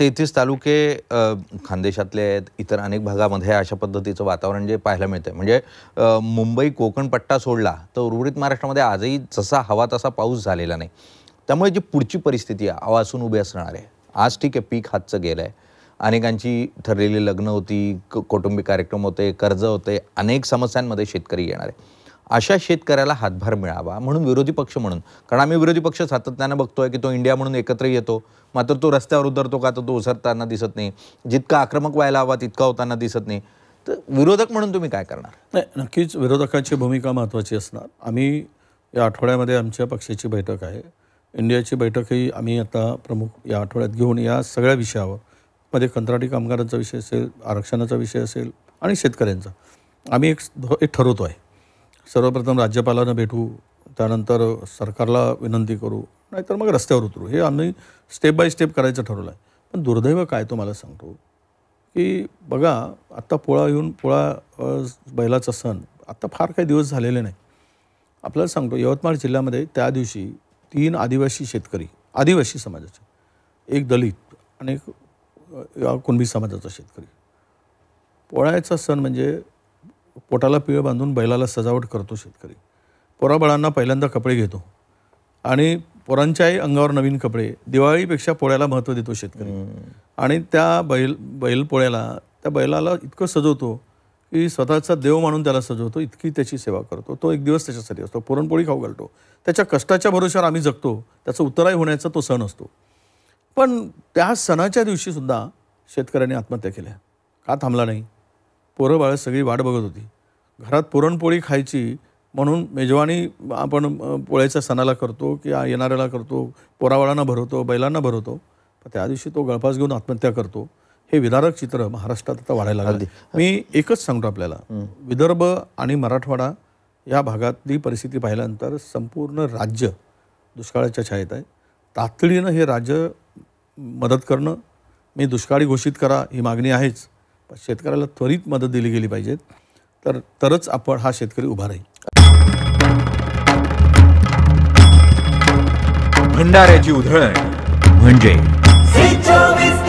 तेहतीस तालुके खानदेशातले आहेत इतर अनेक भागामध्ये अशा पद्धतीचं वातावरण जे पाहायला मिळतं म्हणजे मुंबई कोकणपट्टा सोडला तर उर्वरित महाराष्ट्रामध्ये आजही जसा हवा तसा पाऊस झालेला नाही त्यामुळे जी पुढची परिस्थिती आहे आवासून उभी असणार आहे आज ठीक आहे पीक हातचं गेलं आहे अनेकांची ठरलेली लग्न होती कौटुंबिक कार्यक्रम होते कर्ज होते अनेक समस्यांमध्ये शेतकरी येणार आहे अशा शेतकऱ्याला हातभार मिळावा म्हणून विरोधी पक्ष म्हणून कारण आम्ही विरोधी पक्ष सातत्यानं बघतोय की तो इंडिया म्हणून एकत्र येतो मात्र तो रस्त्यावर उतरतो का तर तो उसरताना दिसत नाही जितका आक्रमक व्हायला हवा तितका होताना दिसत नाही तर विरोधक म्हणून तुम्ही काय करणार नाही नक्कीच विरोधकाची भूमिका महत्त्वाची असणार आम्ही या आठवड्यामध्ये आमच्या पक्षाची बैठक आहे इंडियाची बैठकही आम्ही आता प्रमुख या आठवड्यात घेऊन या सगळ्या विषयावर मध्ये कंत्राटी कामगारांचा विषय असेल आरक्षणाचा विषय असेल आणि शेतकऱ्यांचा आम्ही एक एक ठरवतो आहे सर्वप्रथम राज्यपालांना भेटू त्यानंतर सरकारला विनंती करू नाहीतर मग रस्त्यावर उतरू हे आम्ही स्टेप बाय स्टेप करायचं ठरवलं आहे पण दुर्दैव काय तुम्हाला सांगतो की बघा आत्ता पोळा येऊन पोळा बैलाचा सण आत्ता फार काही दिवस झालेले नाही आपल्याला सांगतो यवतमाळ जिल्ह्यामध्ये त्या दिवशी तीन आदिवासी शेतकरी आदिवासी समाजाचे एक दलित आणि एक कुणबी समाजाचा शेतकरी पोळ्याचा सण म्हणजे पोटाला पिळ बांधून बैलाला सजावट करतो शेतकरी पोराबळांना पहिल्यांदा कपडे घेतो आणि पोरांच्याही अंगावर नवीन कपडे दिवाळीपेक्षा पोळ्याला महत्त्व देतो शेतकरी आणि त्या बैल बैल पोळ्याला त्या बैलाला इतकं सजवतो की स्वतःचा देव मानून त्याला सजवतो इतकी त्याची सेवा करतो तो एक दिवस त्याच्यासाठी असतो पुरणपोळी खाऊ घालतो त्याच्या कष्टाच्या भरोशावर आम्ही जगतो त्याचं उत्तराय होण्याचा तो सण असतो पण त्या सणाच्या दिवशीसुद्धा शेतकऱ्यांनी आत्महत्या केल्या का थांबला नाही पोरं सगळी वाट बघत होती घरात पुरणपोळी खायची म्हणून मेजवानी आपण पोळ्याच्या सणाला करतो की येणाऱ्याला करतो पोरावाळांना भरवतो बैलांना भरवतो पण त्या दिवशी तो गळफास घेऊन आत्महत्या करतो हे विदारक चित्र महाराष्ट्रात आता वाढायला लागले मी एकच सांगतो आपल्याला विदर्भ आणि मराठवाडा या भागातली परिस्थिती पाहिल्यानंतर संपूर्ण राज्य दुष्काळाच्या छायेत आहे तातडीनं हे राज्य मदत करणं मी दुष्काळी घोषित करा ही मागणी आहेच शेतकऱ्याला त्वरित मदत दिली गेली पाहिजेत तर तरच आपण हा शेतकरी उभा राहील भंडाऱ्याची उधळण म्हणजे